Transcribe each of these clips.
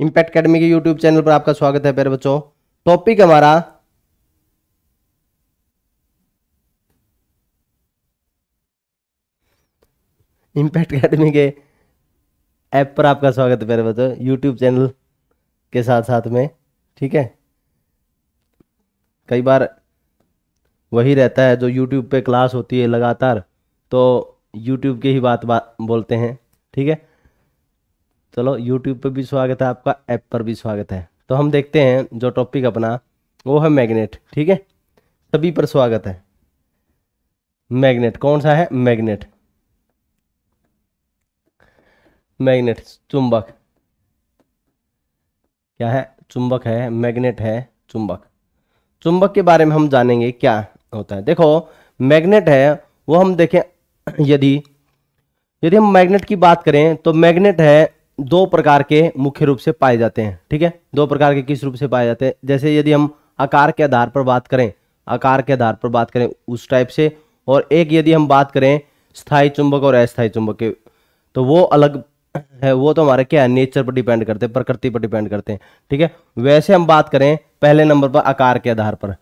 impact academy के YouTube channel पर आपका स्वागत है प्यारे बच्चों टॉपिक हमारा इम्पैक्ट अकेडमी के ऐप पर आपका स्वागत है प्यारे बच्चों यूट्यूब चैनल के साथ साथ में ठीक है कई बार वही रहता है जो यूट्यूब पे क्लास होती है लगातार तो यूट्यूब की ही बात, बात बोलते हैं ठीक है चलो यूट्यूब पर भी स्वागत है आपका ऐप पर भी स्वागत है तो हम देखते हैं जो टॉपिक अपना वो है मैग्नेट ठीक है सभी पर स्वागत है मैग्नेट कौन सा है मैग्नेट मैग्नेट चुंबक क्या है चुंबक है मैग्नेट है चुंबक चुंबक के बारे में हम जानेंगे क्या होता है देखो मैग्नेट है वो हम देखें यदि यदि हम मैग्नेट की बात करें तो मैग्नेट है दो प्रकार के मुख्य रूप से पाए जाते हैं ठीक है दो प्रकार के किस रूप से पाए जाते हैं जैसे यदि हम आकार के आधार पर बात करें आकार के आधार पर बात करें उस टाइप से और एक यदि हम बात करें स्थायी चुंबक और अस्थायी चुंबक के तो वो अलग है वो तो हमारे क्या है नेचर पर डिपेंड करते हैं प्रकृति पर डिपेंड करते हैं ठीक है वैसे हम बात करें पहले नंबर पर आकार के आधार पर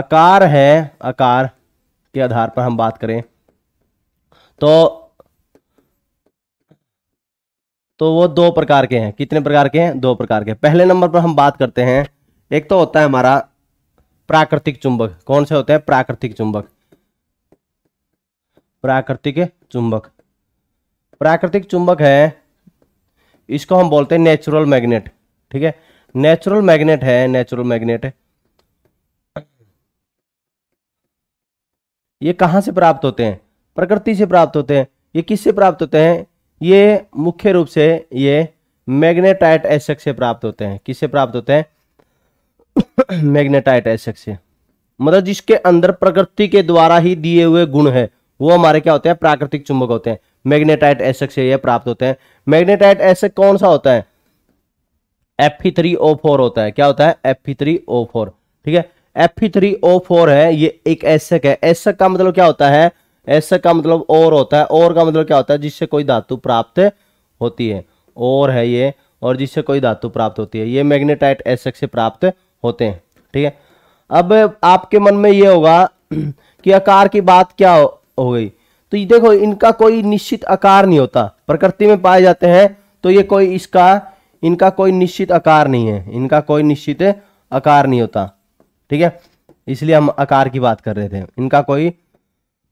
आकार है आकार के आधार पर हम बात करें तो तो वो दो प्रकार के हैं कितने प्रकार के हैं दो प्रकार के पहले नंबर पर हम बात करते हैं एक तो होता है हमारा प्राकृतिक चुंबक कौन से होते हैं प्राकृतिक चुंबक प्राकृतिक चुंबक प्राकृतिक चुंबक है इसको हम बोलते हैं नेचुरल मैग्नेट ठीक है नेचुरल मैग्नेट है नेचुरल मैग्नेट ये कहां से प्राप्त होते हैं प्रकृति से प्राप्त होते हैं ये किससे प्राप्त होते हैं ये मुख्य रूप से ये मैग्नेटाइट एसक से प्राप्त होते हैं किससे प्राप्त होते हैं मैग्नेटाइट एसक से मतलब जिसके अंदर प्रकृति के द्वारा ही दिए हुए गुण है वो हमारे क्या होते हैं प्राकृतिक चुंबक होते हैं मैग्नेटाइट एसक से ये प्राप्त होते हैं मैग्नेटाइट एसक कौन सा होता है फोर होता है क्या होता है फोर ठीक है फोर है ये एक एसक है एसक का मतलब क्या होता है ऐसे का मतलब और होता है और का मतलब क्या होता है जिससे कोई धातु प्राप्त होती है और है ये और जिससे कोई धातु प्राप्त होती है ये मैग्नेटाइट ऐसे से प्राप्त होते हैं ठीक है अब आपके मन में ये होगा कि आकार की बात क्या हो, हो गई तो ये देखो इनका कोई निश्चित आकार नहीं होता प्रकृति में पाए जाते हैं तो ये कोई इसका इनका कोई निश्चित आकार नहीं है इनका कोई निश्चित आकार नहीं होता ठीक है इसलिए हम आकार की बात कर रहे थे इनका कोई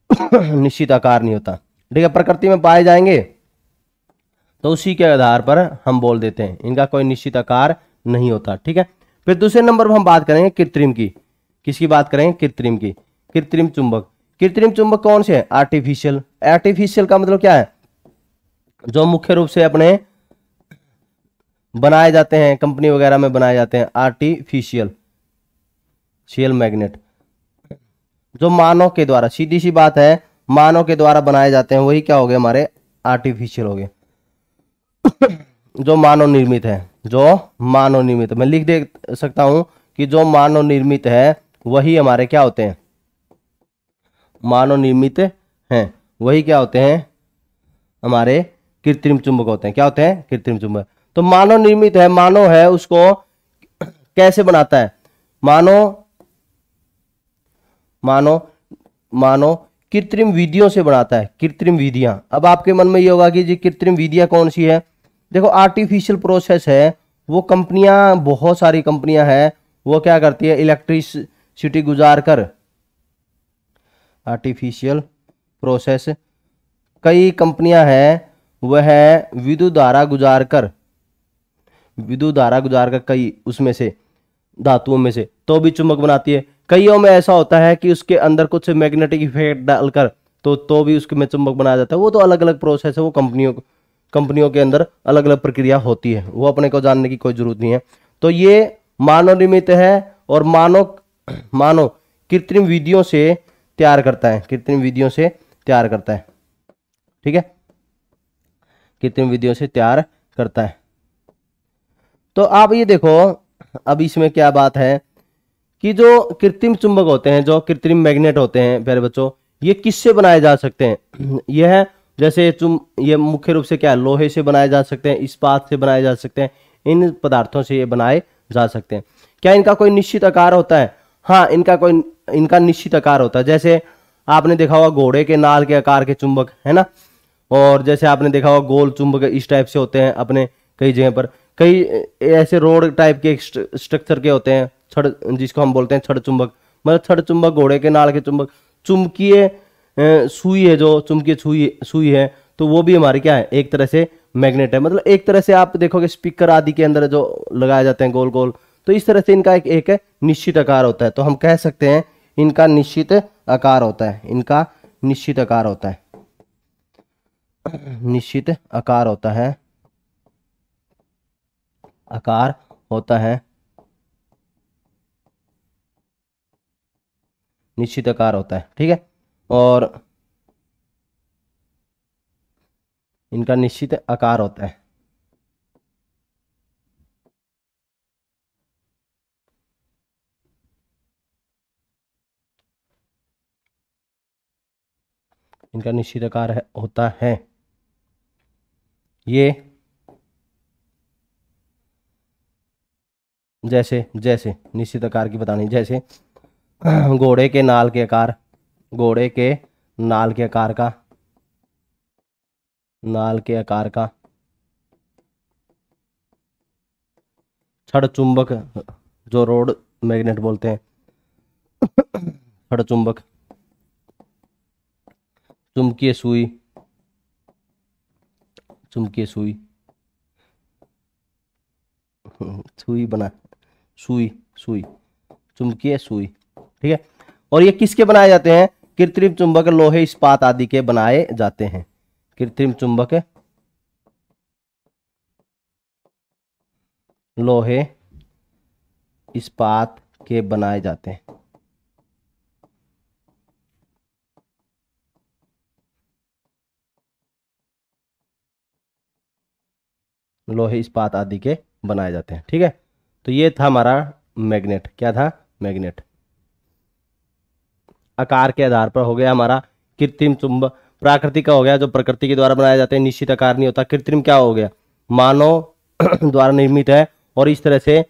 निश्चित आकार नहीं होता ठीक है प्रकृति में पाए जाएंगे तो उसी के आधार पर हम बोल देते हैं इनका कोई निश्चित आकार नहीं होता ठीक है फिर दूसरे नंबर पर हम बात करेंगे कृत्रिम की किसकी बात करेंगे कृत्रिम की कृत्रिम चुंबक कृत्रिम चुंबक कौन से है आर्टिफिशियल आर्टिफिशियल का मतलब क्या है जो मुख्य रूप से अपने बनाए जाते हैं कंपनी वगैरह में बनाए जाते हैं आर्टिफिशियल शेल मैग्नेट जो मानव के द्वारा सीधी सी बात है मानव के द्वारा बनाए जाते हैं वही क्या हो गए हमारे आर्टिफिशियल हो गए जो मानव निर्मित है जो मानव निर्मित मैं लिख दे सकता हूं कि जो मानव निर्मित है वही हमारे क्या होते हैं मानव निर्मित हैं वही क्या होते हैं हमारे कृत्रिम चुंबक होते हैं क्या होते हैं कृत्रिम चुंबक तो मानव निर्मित है मानव है उसको कैसे बनाता है मानव मानो मानो कृत्रिम विधियों से बनाता है कृत्रिम विधियां अब आपके मन में ये होगा कि जी कृत्रिम विधियां कौन सी है देखो आर्टिफिशियल प्रोसेस है वो कंपनियां बहुत सारी कंपनियां हैं वो क्या करती है इलेक्ट्रिसिटी गुजार कर आर्टिफिशियल प्रोसेस कई कंपनियां हैं वह है विद्युत धारा गुजार कर विद्युत धारा गुजार कर कई उसमें से धातुओं में से तो भी चुंबक बनाती है कईयों में ऐसा होता है कि उसके अंदर कुछ मैग्नेटिक इफेक्ट डालकर तो तो भी उसके में चुंबक बनाया जाता है वो तो अलग अलग प्रोसेस है वो कंपनियों कंपनियों के अंदर अलग अलग प्रक्रिया होती है वो अपने को जानने की कोई जरूरत नहीं है तो ये मानव निर्मित है और मानव मानव कृत्रिम विधियों से तैयार करता है कृत्रिम विधियों से तैयार करता है ठीक है कृत्रिम विधियों से तैयार करता है तो आप ये देखो अब इसमें क्या बात है कि जो कृत्रिम चुंबक होते हैं जो कृत्रिम मैग्नेट होते हैं प्यारे बच्चों ये किससे बनाए जा सकते हैं यह है जैसे चुम ये मुख्य रूप से क्या है लोहे से बनाए जा सकते हैं इस्पात से बनाए जा सकते हैं इन पदार्थों से ये बनाए जा सकते हैं क्या इनका कोई निश्चित आकार होता है हाँ इनका कोई इनका निश्चित आकार होता है जैसे आपने देखा होगा घोड़े के नाल के आकार के चुंबक है ना और जैसे आपने देखा होगा गोल चुंबक इस टाइप से होते हैं अपने कई जगह पर कई ऐसे रोड टाइप के स्ट्रक्चर के होते हैं छड़ जिसको हम बोलते हैं छड़ चुंबक मतलब छड़ चुंबक घोड़े के नाल के चुंबक चुंबकीय सुई है जो चुंबकीय सुई सुई है तो वो भी हमारी क्या है एक तरह से मैग्नेट है मतलब एक तरह से आप देखोगे स्पीकर आदि के अंदर जो लगाए जाते हैं गोल गोल तो इस तरह से इनका एक एक निश्चित आकार होता है तो हम कह सकते हैं इनका निश्चित आकार होता है इनका निश्चित आकार होता है निश्चित आकार होता है आकार होता है निश्चित आकार होता है ठीक है और इनका निश्चित आकार होता है इनका निश्चित आकार होता है ये जैसे जैसे निश्चित आकार की बतानी जैसे घोड़े के नाल के आकार घोड़े के नाल के आकार का नाल के आकार का छड़ चुंबक जो रोड मैग्नेट बोलते हैं छड़ चुंबक चुंबकीय सुई चुंबकीय सुई सुई बना सुई सुई चुंबकीय सुई ठीक है और ये किसके बनाए जाते हैं कृत्रिम चुंबक लोहे इस्पात आदि के बनाए जाते हैं कृत्रिम चुंबक लोहे इस्पात के बनाए जाते हैं लोहे इस्पात आदि के बनाए जाते हैं ठीक है तो ये था हमारा मैग्नेट क्या था मैग्नेट आकार के आधार पर हो गया हमारा कृत्रिम चुंबक प्राकृतिक का हो गया जो प्रकृति के द्वारा बनाया जाते हैं निश्चित आकार नहीं होता कृत्रिम क्या हो गया मानव द्वारा निर्मित है और इस तरह से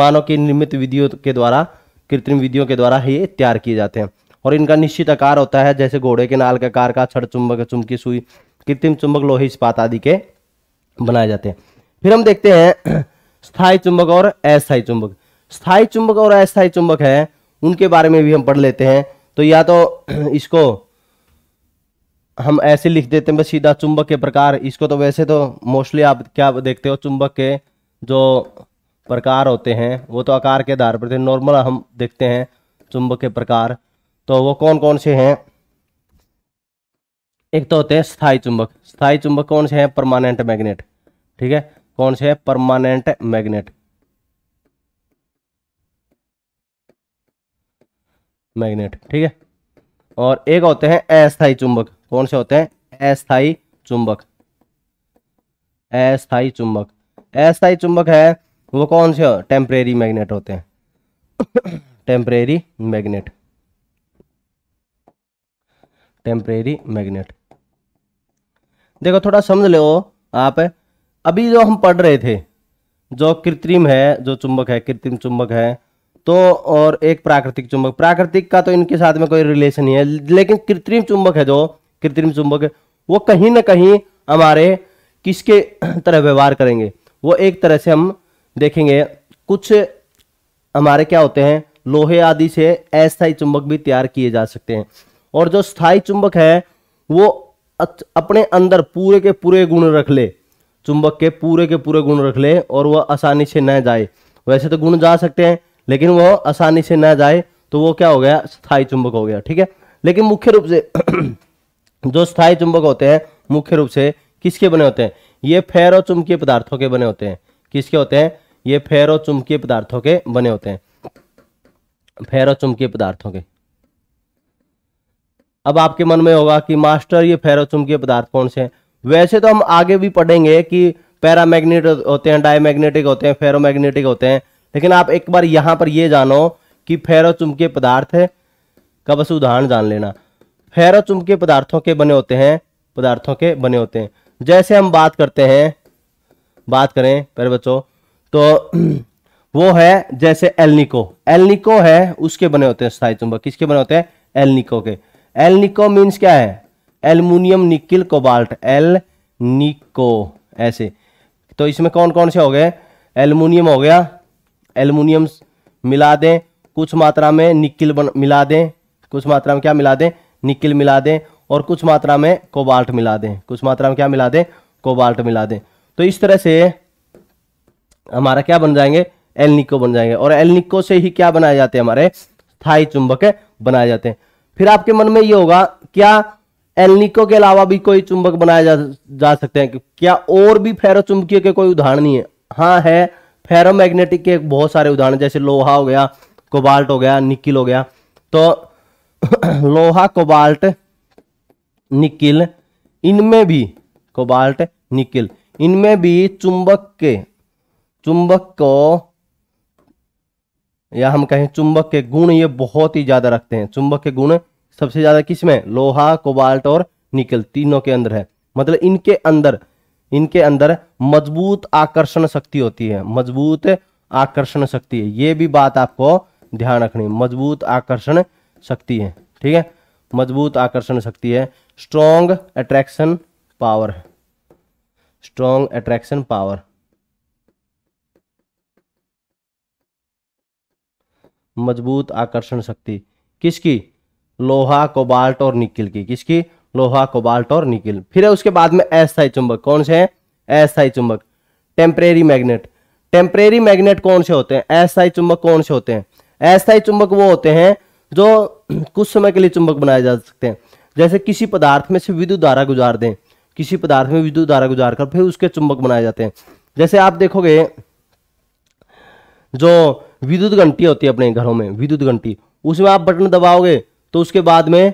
मानव की निर्मित विधियों के द्वारा कृत्रिम विधियों के द्वारा ही तैयार किए जाते हैं और इनका निश्चित आकार होता है जैसे घोड़े के नाल के आकार का छठ चुंबक चुमकी सुई कृत्रिम चुंबक लोहे इस्पात आदि के बनाए जाते हैं फिर हम देखते हैं स्थायी चुंबक और अस्थायी चुंबक स्थायी चुंबक और अस्थायी चुंबक है उनके बारे में भी हम पढ़ लेते हैं तो या तो इसको हम ऐसे लिख देते हैं बस सीधा चुंबक के प्रकार इसको तो वैसे तो मोस्टली आप क्या देखते हो चुंबक के जो प्रकार होते हैं वो तो आकार के आधार पर थे नॉर्मल हम देखते हैं चुंबक के प्रकार तो वो कौन कौन से हैं एक तो होते हैं स्थाई चुंबक स्थाई चुंबक कौन से हैं परमानेंट मैग्नेट ठीक है कौन से है परमानेंट मैग्नेट मैग्नेट ठीक है और एक होते हैं अस्थाई चुंबक कौन से होते हैं अस्थाई चुंबक अस्थाई चुंबक अस्थाई चुंबक है वो कौन से टेम्परेरी मैग्नेट होते हैं टेम्परेरी मैग्नेट टेम्परेरी मैग्नेट देखो थोड़ा समझ लो आप अभी जो हम पढ़ रहे थे जो कृत्रिम है जो चुंबक है कृत्रिम चुंबक है तो और एक प्राकृतिक चुंबक प्राकृतिक का तो इनके साथ में कोई रिलेशन नहीं है लेकिन कृत्रिम चुंबक है जो कृत्रिम चुंबक है वो कहीं ना कहीं हमारे किसके तरह व्यवहार करेंगे वो एक तरह से हम देखेंगे कुछ हमारे क्या होते हैं लोहे आदि से अस्थायी चुंबक भी तैयार किए जा सकते हैं और जो स्थायी चुंबक है वो अपने अंदर पूरे के पूरे गुण रख ले चुंबक के पूरे के पूरे गुण रख ले और वह आसानी से न जाए वैसे तो गुण जा सकते हैं लेकिन वो आसानी से ना जाए तो वो क्या हो गया स्थायी चुंबक हो गया ठीक है लेकिन मुख्य रूप से जो स्थायी चुंबक होते हैं मुख्य रूप से किसके बने होते हैं ये फेरो चुंबकीय पदार्थों के बने होते हैं किसके होते हैं ये फेरो चुंबकीय पदार्थों के बने होते हैं फेरो चुंबकीय पदार्थों के अब आपके मन में होगा कि मास्टर ये फेरो चुंबकीय पदार्थ कौन से हैं वैसे तो हम आगे भी पढ़ेंगे कि पैरामैग्नेट होते हैं डायमैग्नेटिक होते हैं फेरोमैग्नेटिक होते हैं लेकिन आप एक बार यहां पर यह जानो कि फेरो चुंबकीय पदार्थ का बस उदाहरण जान लेना फेरो चुंबकीय पदार्थों के बने होते हैं पदार्थों के बने होते हैं जैसे हम बात करते हैं बात करें पहले बच्चों तो वो है जैसे एलनिको एलनिको है उसके बने होते हैं स्थायी चुंबक किसके बने होते हैं एलनिको के एलनिको मीन्स क्या है एल्यूमिनियम निकिल कोबाल्ट एल निको ऐसे तो इसमें कौन कौन से हो गए एल्यूमिनियम हो गया एलुमिनियम मिला दें कुछ मात्रा में निकिल बन मिला दें कुछ मात्रा में क्या मिला दें निकिल मिला दें और कुछ मात्रा में कोबाल्ट मिला दें कुछ मात्रा में क्या मिला दें कोबाल्ट मिला दें तो इस तरह से हमारा क्या बन जाएंगे एलनिको बन जाएंगे और एलनिको से ही क्या बनाए जाते हैं हमारे स्थाई चुंबक बनाए जाते हैं फिर आपके मन में ये होगा क्या एलनिको के अलावा भी कोई चुंबक बनाए जा, जा सकते हैं क्या और भी फेरो चुंबकीय के कोई उदाहरण नहीं है हाँ है फेरोमैग्नेटिक के बहुत सारे उदाहरण जैसे लोहा हो गया कोबाल्ट हो गया निकिल हो गया तो लोहा कोबाल्ट निकिल इनमें भी कोबाल्ट निकिल इनमें भी चुंबक के चुंबक को या हम कहें चुंबक के गुण ये बहुत ही ज्यादा रखते हैं चुंबक के गुण सबसे ज्यादा किसमें लोहा कोबाल्ट और निकल तीनों के अंदर है मतलब इनके अंदर इनके अंदर मजबूत आकर्षण शक्ति होती है मजबूत आकर्षण शक्ति है ये भी बात आपको ध्यान रखनी मजबूत आकर्षण शक्ति है ठीक है मजबूत आकर्षण शक्ति है strong attraction power strong attraction power मजबूत आकर्षण शक्ति किसकी लोहा कोबाल्ट और निकिल की किसकी लोहा कोबाल्ट और निकिल फिर है उसके बाद में अस्थाई चुंबक कौन से हैं अस्थाई चुंबक टेम्परेरी मैग्नेट टेम्परेरी मैग्नेट कौन से होते हैं अस्थाई चुंबक कौन से होते हैं अस्थाई चुंबक वो होते हैं जो कुछ समय के लिए चुंबक बनाए जा सकते हैं जैसे किसी पदार्थ में से विद्युत धारा गुजार दें किसी पदार्थ में विद्युत धारा गुजार कर फिर उसके चुंबक बनाए जाते हैं जैसे आप देखोगे जो विद्युत घंटी होती है अपने घरों में विद्युत घंटी उसमें आप बटन दबाओगे तो उसके बाद में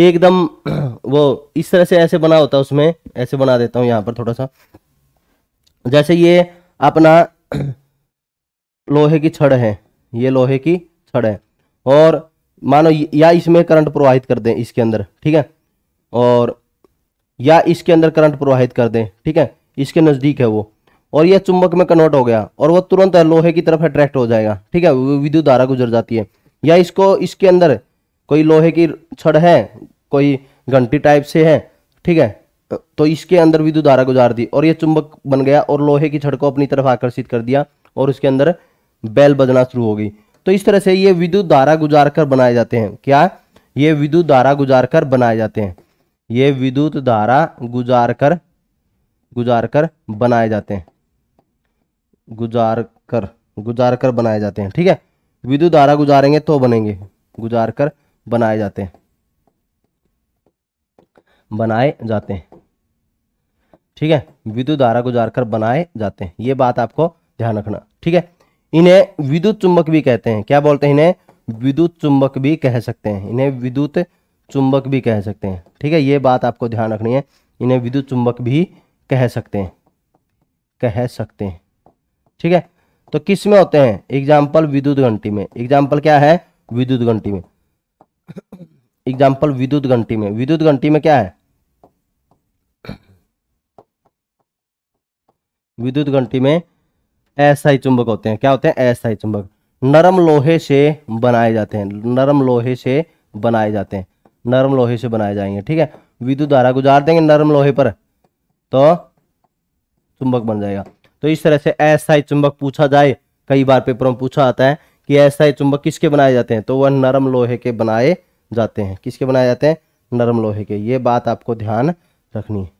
एकदम वो इस तरह से ऐसे बना होता है उसमें ऐसे बना देता हूँ यहाँ पर थोड़ा सा जैसे ये अपना लोहे की छड़ है ये लोहे की छड़ है और मानो या इसमें करंट प्रवाहित कर दें इसके अंदर ठीक है और या इसके अंदर करंट प्रवाहित कर दें ठीक है इसके नज़दीक है वो और यह चुंबक में कन्वर्ट हो गया और वो तुरंत लोहे की तरफ अट्रैक्ट हो जाएगा ठीक है विद्युत धारा गुजर जाती है या इसको इसके अंदर कोई लोहे की छड़ है कोई घंटी टाइप से है ठीक है तो इसके अंदर विद्युत धारा गुजार दी और यह चुंबक बन गया और लोहे की छड़ को अपनी तरफ आकर्षित कर दिया और उसके अंदर बैल बजना शुरू हो गई तो इस तरह से ये विद्युत धारा गुजार कर बनाए जाते हैं क्या ये विद्युत धारा गुजार कर बनाए जाते हैं ये विद्युत धारा गुजार कर गुजार कर बनाए जाते हैं गुजार कर गुजार कर बनाए जाते हैं ठीक है विद्युत धारा गुजारेंगे तो बनेंगे गुजार कर बनाए जाते हैं बनाए जाते हैं ठीक है विद्युत धारा गुजार कर बनाए जाते हैं ये बात आपको ध्यान रखना ठीक है इन्हें विद्युत चुंबक भी कहते हैं क्या बोलते हैं इन्हें विद्युत चुंबक भी कह सकते हैं इन्हें विद्युत चुंबक भी कह सकते हैं ठीक है ये बात आपको ध्यान रखनी है इन्हें विद्युत चुंबक भी कह सकते हैं कह सकते हैं ठीक है तो किस में होते हैं एग्जाम्पल विद्युत घंटी में एग्जाम्पल क्या है विद्युत घंटी में एग्जाम्पल विद्युत घंटी में विद्युत घंटी में क्या है विद्युत घंटी में ऐसा चुंबक होते हैं क्या होते हैं ऐसा चुंबक नरम लोहे से बनाए जाते हैं नरम लोहे से बनाए जाते हैं नरम लोहे से बनाए जाएंगे ठीक है विद्युत धारा गुजार देंगे नरम लोहे पर तो चुंबक बन जाएगा तो इस तरह से ऐसा चुंबक पूछा जाए कई बार पेपरों में पूछा आता है कि अस्थायी चुंबक किसके बनाए जाते हैं तो वह नरम लोहे के बनाए जाते हैं किसके बनाए जाते हैं नरम लोहे के ये बात आपको ध्यान रखनी है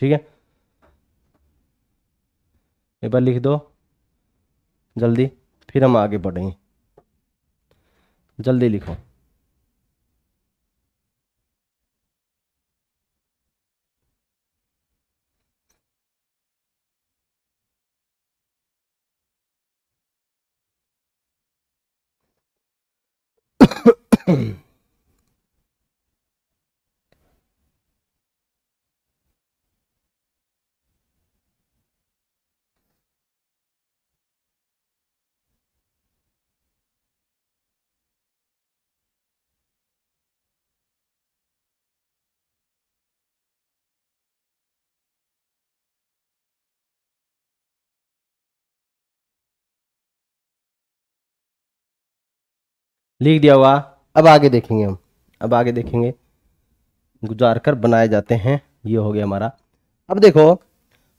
ठीक है एक बार लिख दो जल्दी फिर हम आगे बढ़ेंगे जल्दी लिखो लिख दिया हुआ अब आगे देखेंगे हम अब आगे देखेंगे गुजार कर बनाए जाते हैं ये हो गया हमारा अब देखो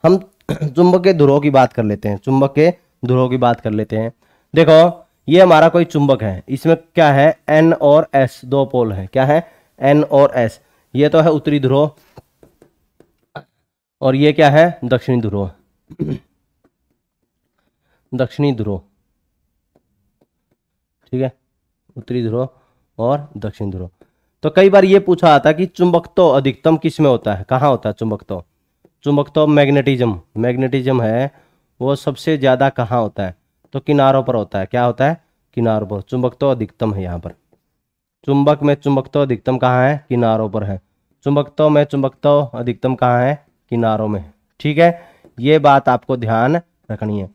हम चुंबक के ध्रुवों की बात कर लेते हैं चुंबक के ध्रुवों की बात कर लेते हैं देखो ये हमारा कोई चुंबक है इसमें क्या है एन और एस दो पोल है क्या है एन और एस ये तो है उत्तरी ध्रुव और ये क्या है दक्षिणी ध्रुव दक्षिणी ध्रुव ठीक है उत्तरी ध्रुव और दक्षिण ध्रुव तो कई बार ये पूछा आता कि चुंबकत्व अधिकतम किस में होता है कहाँ होता है चुंबकत्व चुंबकत्व मैग्नेटिज्म मैग्नेटिज्म है वो सबसे ज़्यादा कहाँ होता है तो किनारों पर होता है क्या होता है किनारों पर चुंबकत्व अधिकतम है यहाँ पर चुंबक में चुंबकत्व अधिकतम कहाँ है किनारों पर है चुंबकत्व में चुंबकत्व अधिकतम कहाँ है किनारों में ठीक है ये बात आपको ध्यान रखनी है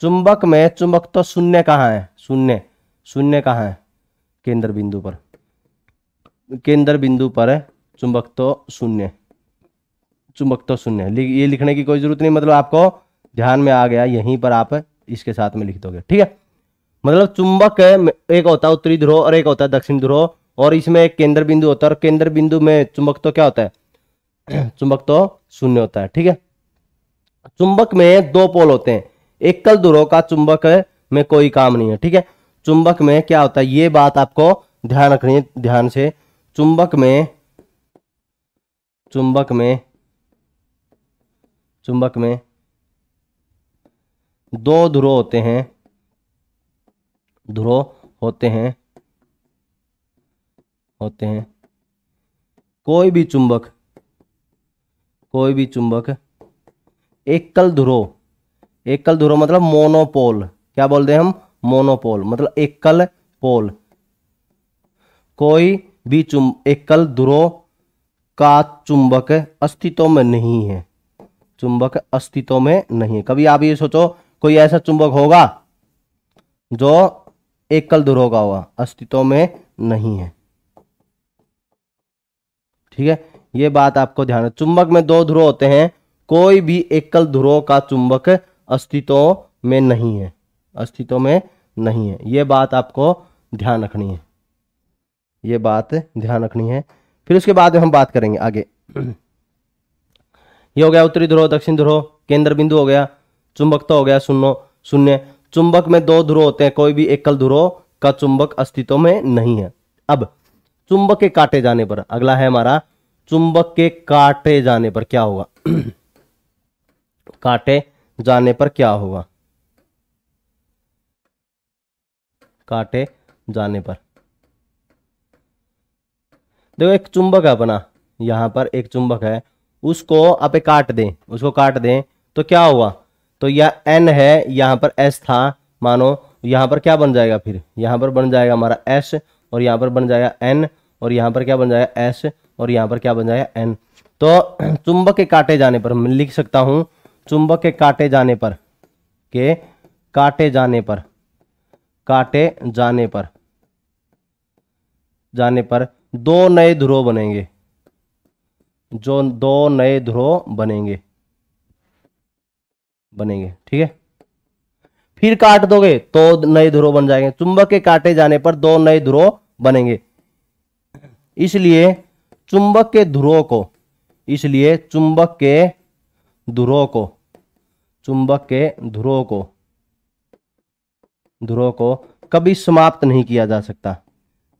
चुंबक में चुंबकत्व शून्य कहाँ है शून्य शून्य कहाँ है केंद्र बिंदु पर केंद्र बिंदु पर है तो शून्य तो शून्य ये लिखने की कोई जरूरत नहीं मतलब आपको ध्यान में आ गया यहीं पर आप इसके साथ में लिख दोगे ठीक है मतलब चुंबक एक होता है उत्तरी ध्रुव और एक होता है दक्षिण ध्रुव और इसमें एक केंद्र बिंदु होता है और केंद्र बिंदु में चुंबक तो क्या होता है चुंबक तो शून्य होता है ठीक है चुंबक में दो पोल होते हैं एकल ध्रुव का चुंबक में कोई काम नहीं है ठीक है चुंबक में क्या होता है ये बात आपको ध्यान रखनी है ध्यान से चुंबक में चुंबक में चुंबक में दो ध्रुव होते हैं ध्रुव होते हैं होते हैं कोई भी चुंबक कोई भी चुंबक एकल ध्रुव एकल ध्रुव मतलब मोनोपोल क्या बोलते हैं हम मोनोपोल मतलब एकल पोल कोई भी चुम एकल ध्रो का चुंबक अस्तित्व में नहीं है चुंबक अस्तित्व में नहीं है कभी आप ये सोचो कोई ऐसा चुंबक होगा जो एकल ध्रो का होगा अस्तित्व में नहीं है ठीक है ये बात आपको ध्यान चुंबक में दो ध्रुव होते हैं कोई भी एकल ध्रुव का चुंबक अस्तित्व में नहीं है अस्तित्व में नहीं है ये बात आपको ध्यान रखनी है ये बात ध्यान रखनी है फिर उसके बाद हम बात करेंगे आगे ये हो गया उत्तरी ध्रुव दक्षिण ध्रुव केंद्र बिंदु हो गया चुंबकता तो हो गया सुनो शून्य चुंबक में दो ध्रुव होते हैं कोई भी एकल ध्रुव का चुंबक अस्तित्व में नहीं है अब चुंबक के काटे जाने पर अगला है हमारा चुंबक के काटे जाने पर क्या होगा काटे जाने पर क्या होगा काटे जाने पर देखो एक चुंबक है अपना यहां पर एक चुंबक है उसको आप काट दें उसको काट दें तो क्या हुआ तो यह एन है यहां पर एस था मानो यहां पर क्या बन जाएगा फिर यहां पर बन जाएगा हमारा एस और यहां पर बन जाएगा एन और यहां पर क्या बन जाएगा एस और यहां पर क्या बन जाएगा एन तो चुंबक के काटे जाने पर मैं लिख सकता हूं चुंबक के काटे जाने पर के काटे जाने पर काटे जाने पर जाने पर दो नए ध्रुव बनेंगे जो दो नए ध्रुव बनेंगे बनेंगे ठीक है फिर काट दोगे तो नए ध्रुव बन जाएंगे चुंबक के काटे जाने पर दो नए ध्रुव बनेंगे इसलिए चुंबक के ध्रुव को इसलिए चुंबक के ध्रुव को चुंबक के ध्रुव को ध्रुव को कभी समाप्त नहीं किया जा सकता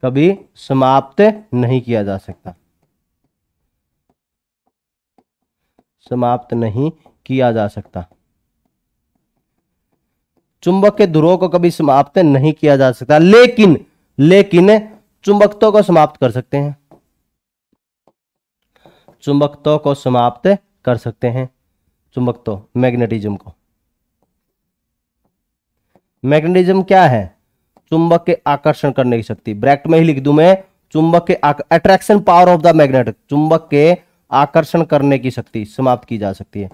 कभी समाप्त नहीं किया जा सकता समाप्त नहीं किया जा सकता चुंबक के ध्रुवों को कभी समाप्त नहीं किया जा सकता लेकिन लेकिन चुंबकत्व को समाप्त कर सकते हैं चुंबकत्व को समाप्त कर सकते हैं चुंबकत्व मैग्नेटिज्म को मैग्नेटिज्म क्या है चुंबक के आकर्षण करने की शक्ति ब्रैकेट में ही लिख दू मैं चुंबक के attraction power of the magnet चुंबक के आकर्षण करने की शक्ति समाप्त की जा सकती है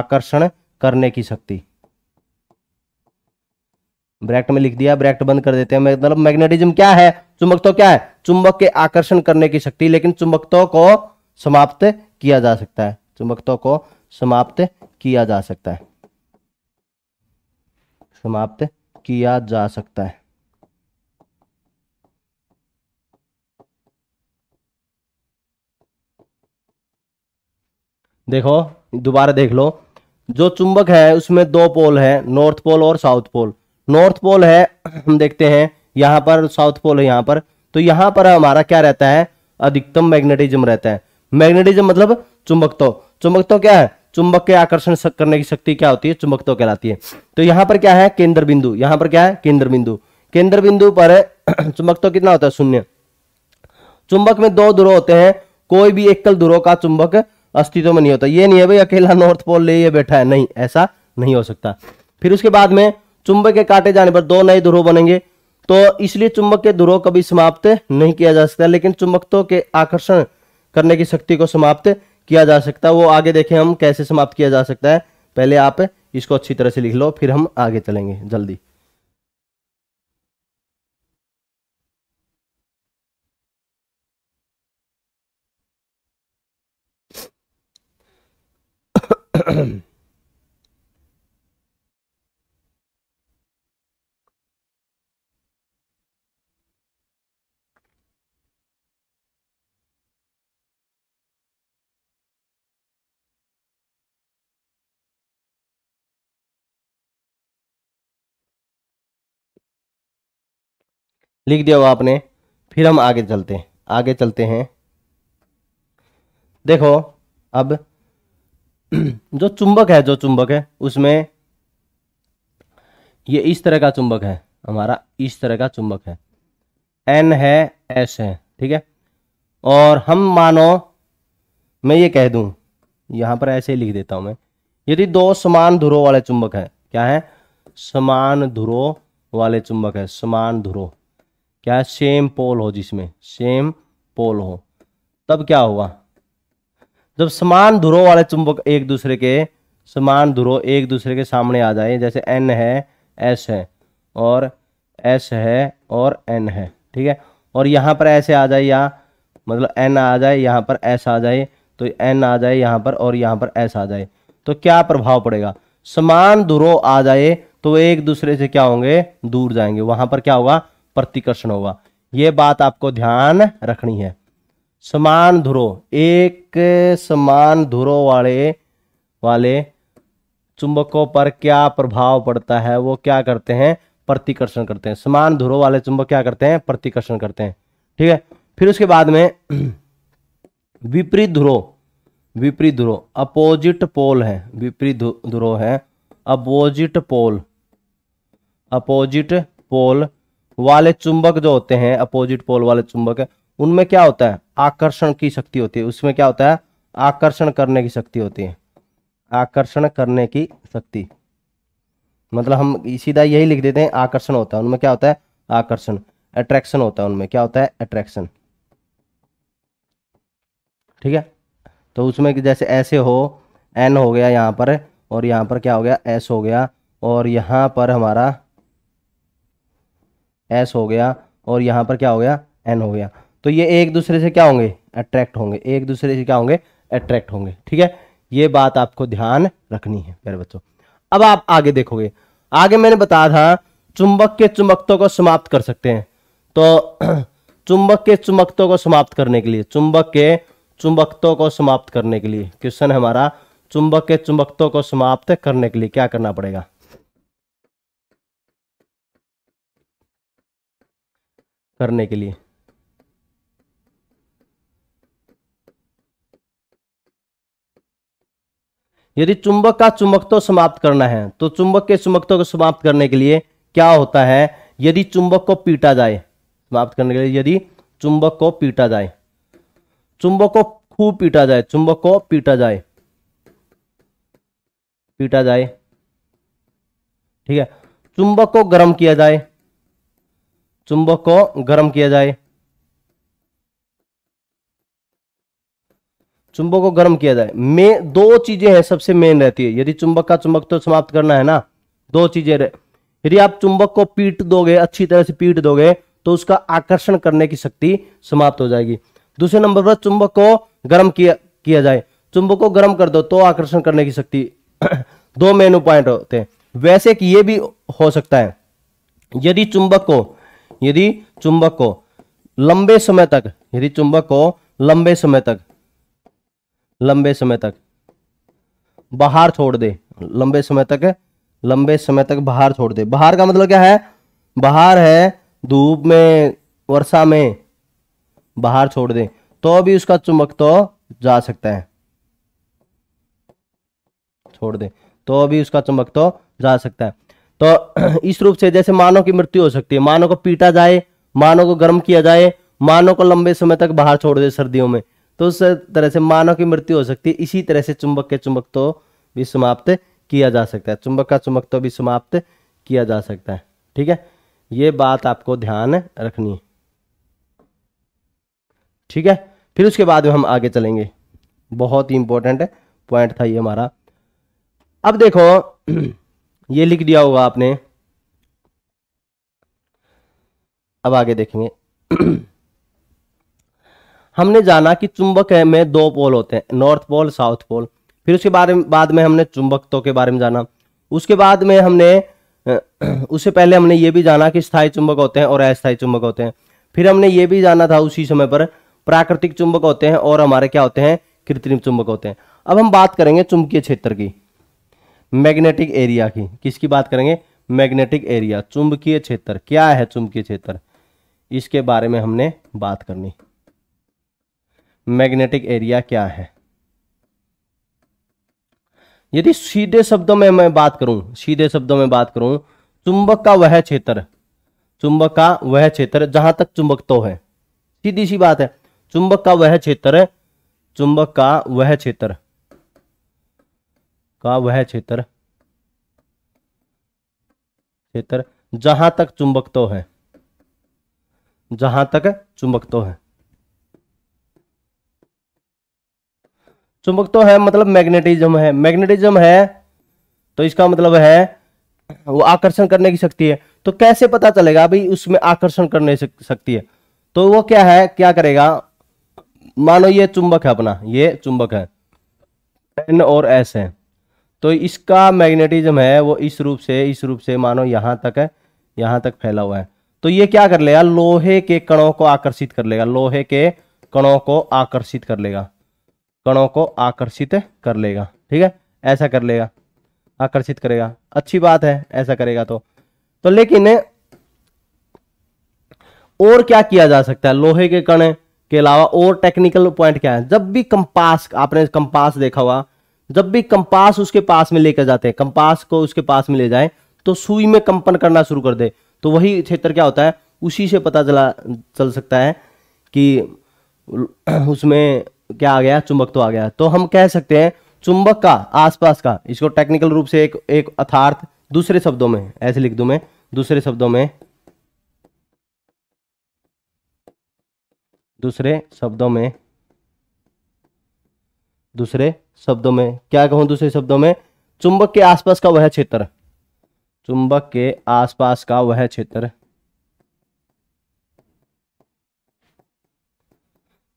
आकर्षण करने की शक्ति ब्रैक्ट में लिख दिया ब्रैक्ट बंद कर देते हैं मतलब मैग्नेटिज्म क्या है तो क्या है चुंबक के आकर्षण करने की शक्ति लेकिन चुंबकत्व को समाप्त किया जा सकता है चुंबकत्व को समाप्त किया जा सकता है समाप्त किया जा सकता है देखो दोबारा देख लो जो चुंबक है उसमें दो पोल है नॉर्थ पोल और साउथ पोल नॉर्थ पोल है हम देखते हैं यहां पर साउथ पोल है यहां पर तो यहां पर हमारा क्या रहता है अधिकतम मैग्नेटिज्म रहता है मैग्नेटिज्म मतलब चुंबकत्व चुंबकत्व क्या है चुंबक के आकर्षण करने की शक्ति क्या होती है तो कहलाती है तो यहां पर क्या है केंद्र बिंदु यहां पर क्या है केंद्र बिंदु केंद्र बिंदु पर तो कितना होता है शून्य चुंबक में दो ध्रुव होते हैं कोई भी एकल ध्रुव का चुंबक अस्तित्व में नहीं होता ये नहीं है भाई अकेला नॉर्थ पोल ले बैठा है नहीं ऐसा नहीं हो सकता फिर उसके बाद में चुंबक के काटे जाने पर दो नए ध्रुव बनेंगे तो इसलिए चुंबक के ध्रुव कभी समाप्त नहीं किया जा सकता लेकिन चुंबकत्व के आकर्षण करने की शक्ति को समाप्त किया जा सकता है वो आगे देखें हम कैसे समाप्त किया जा सकता है पहले आप इसको अच्छी तरह से लिख लो फिर हम आगे चलेंगे जल्दी लिख दिया आपने फिर हम आगे चलते हैं आगे चलते हैं देखो अब जो चुंबक है जो चुंबक है उसमें ये इस तरह का चुंबक है हमारा इस तरह का चुंबक है एन है एस है ठीक है और हम मानो मैं ये कह दूं यहां पर ऐसे ही लिख देता हूं मैं यदि दो समान ध्रुवों वाले चुंबक है क्या है समान ध्रुवों वाले चुंबक है समान धुरो क्या है सेम पोल हो जिसमें सेम पोल हो तब क्या होगा जब समान धुरो वाले चुंबक एक दूसरे के समान धुरो एक दूसरे के सामने आ जाए जैसे एन है एस है और एस है और एन है ठीक है और यहाँ पर ऐसे आ जाए या मतलब एन आ जाए यहाँ पर एस आ जाए तो एन आ जाए यहाँ पर और यहाँ पर एस आ जाए तो क्या प्रभाव पड़ेगा समान धुरो आ जाए तो एक दूसरे से क्या होंगे दूर जाएंगे वहां पर क्या होगा प्रतिकर्षण होगा यह बात आपको ध्यान रखनी है समान धुरो एक समान धुरो वाले वाले चुंबकों पर क्या प्रभाव पड़ता है वो क्या करते हैं प्रतिकर्षण करते हैं समान धुरो वाले चुंबक क्या करते हैं प्रतिकर्षण करते हैं ठीक है फिर उसके बाद में विपरीत धुरो विपरीत धुरो अपोजिट पोल है विपरीत धुरो है अपोजिट पोल अपोजिट पोल वाले चुंबक जो होते हैं अपोजिट पोल वाले चुंबक है उनमें क्या होता है आकर्षण की शक्ति होती है उसमें क्या होता है आकर्षण करने की शक्ति होती है आकर्षण करने की शक्ति मतलब हम सीधा यही लिख देते हैं आकर्षण होता है उनमें क्या होता है आकर्षण अट्रैक्शन होता है उनमें क्या होता है अट्रैक्शन ठीक है तो उसमें जैसे ऐसे हो एन हो गया यहाँ पर और यहाँ पर क्या हो गया एस हो गया और यहाँ पर हमारा एस हो गया और यहाँ पर क्या हो गया एन हो गया तो ये एक दूसरे से क्या होंगे अट्रैक्ट होंगे एक दूसरे से क्या होंगे अट्रैक्ट होंगे ठीक है ये बात आपको ध्यान रखनी है प्यारे बच्चों अब आप आगे देखोगे आगे मैंने बताया था चुंबक के चुंबकत्व को समाप्त कर सकते हैं तो चुंबक के चुंबकत्व को समाप्त करने के लिए चुंबक के चुंबकत्व को समाप्त करने के लिए क्वेश्चन हमारा चुंबक के चुंबकत्व को समाप्त करने के लिए क्या करना पड़ेगा करने के लिए यदि चुंबक का चुंबकत्व समाप्त करना है तो चुंबक के चुंबकत्व को समाप्त करने के लिए क्या होता है यदि चुंबक को पीटा जाए समाप्त करने के लिए यदि चुंबक को पीटा जाए चुंबक को खूब पीटा जाए चुंबक को पीटा जाए पीटा जाए ठीक है चुंबक को गर्म किया जाए चुंबक को गर्म किया जाए चुंबक को गर्म किया जाए मेन दो चीजें हैं सबसे मेन रहती है यदि चुंबक का चुंबक तो समाप्त करना है ना दो चीजें यदि आप चुंबक को पीट दोगे अच्छी तरह से पीट दोगे तो उसका आकर्षण करने की शक्ति समाप्त हो जाएगी दूसरे नंबर पर चुंबक को गर्म किया किया जाए चुंबक को गर्म कर दो तो आकर्षण करने की शक्ति दो मेन पॉइंट होते हैं वैसे कि यह भी हो सकता है यदि चुंबक को यदि चुंबक को लंबे समय तक यदि चुंबक को लंबे समय तक लंबे समय तक बाहर छोड़ दे लंबे समय तक लंबे समय तक बाहर छोड़ दे बाहर का मतलब क्या है बाहर है धूप में वर्षा में बाहर छोड़ दे तो भी उसका चुंबक तो जा सकता है छोड़ दे तो भी उसका चुंबक तो जा सकता है तो इस रूप से जैसे मानव की मृत्यु हो सकती है मानव को पीटा जाए मानव को गर्म किया जाए मानव को लंबे समय तक बाहर छोड़ दे सर्दियों में तो उस तरह से मानव की मृत्यु हो सकती है इसी तरह से चुंबक के चुंबक तो भी समाप्त किया जा सकता है चुंबक का चुंबक तो भी समाप्त किया जा सकता है ठीक है ये बात आपको ध्यान रखनी है ठीक है फिर उसके बाद में हम आगे चलेंगे बहुत ही इंपॉर्टेंट पॉइंट था ये हमारा अब देखो ये लिख दिया होगा आपने अब आगे देखेंगे हमने जाना कि चुंबक में दो पोल होते हैं नॉर्थ पोल साउथ पोल फिर उसके बारे में बाद में हमने चुंबकत्व के बारे में जाना उसके बाद में हमने उससे पहले हमने ये भी जाना कि स्थायी चुंबक होते हैं और अस्थायी चुंबक होते हैं फिर हमने ये भी जाना था उसी समय पर प्राकृतिक चुंबक होते हैं और हमारे क्या होते हैं कृत्रिम चुंबक होते हैं अब हम बात करेंगे चुंबकीय क्षेत्र की मैग्नेटिक एरिया की किसकी बात करेंगे मैग्नेटिक एरिया चुंबकीय क्षेत्र क्या है चुंबकीय क्षेत्र इसके बारे में हमने बात करनी मैग्नेटिक एरिया क्या है यदि सीधे शब्दों में मैं बात करूं सीधे शब्दों में बात करूं चुंबक का वह क्षेत्र चुंबक का वह क्षेत्र जहां तक चुंबक तो है सीधी सी बात है चुंबक का वह क्षेत्र चुंबक का वह क्षेत्र का वह क्षेत्र क्षेत्र जहां तक तो है जहां तक तो है तो है मतलब मैग्नेटिज्म है मैग्नेटिज्म है तो इसका मतलब है वो आकर्षण करने की शक्ति है तो कैसे पता चलेगा भाई उसमें आकर्षण करने शक्ति है तो वो क्या है क्या करेगा मानो ये चुंबक है अपना ये चुंबक है एन और एस है तो इसका मैग्नेटिज्म है वो इस रूप से इस रूप से मानो यहाँ तक है यहाँ तक फैला हुआ है तो ये क्या कर लेगा लोहे के कणों को आकर्षित कर लेगा लोहे के कणों को आकर्षित कर लेगा कणों को आकर्षित कर लेगा ठीक है ऐसा कर लेगा आकर्षित करेगा अच्छी बात है ऐसा करेगा तो तो लेकिन और क्या किया जा सकता है लोहे के कण के अलावा और टेक्निकल पॉइंट क्या है जब भी कंपास आपने कंपास देखा हुआ जब भी कंपास उसके पास में लेकर जाते हैं कंपास को उसके पास में ले जाए तो सुई में कंपन करना शुरू कर दे तो वही क्षेत्र क्या होता है उसी से पता चला चल सकता है कि उसमें क्या आ गया चुंबक तो आ गया तो हम कह सकते हैं चुंबक का आसपास का इसको टेक्निकल रूप से एक एक अथार्थ दूसरे शब्दों में ऐसे लिख दू मैं दूसरे शब्दों में दूसरे शब्दों में दूसरे शब्दों में क्या कहूं दूसरे शब्दों में चुंबक के आसपास का वह क्षेत्र चुंबक के आसपास का वह क्षेत्र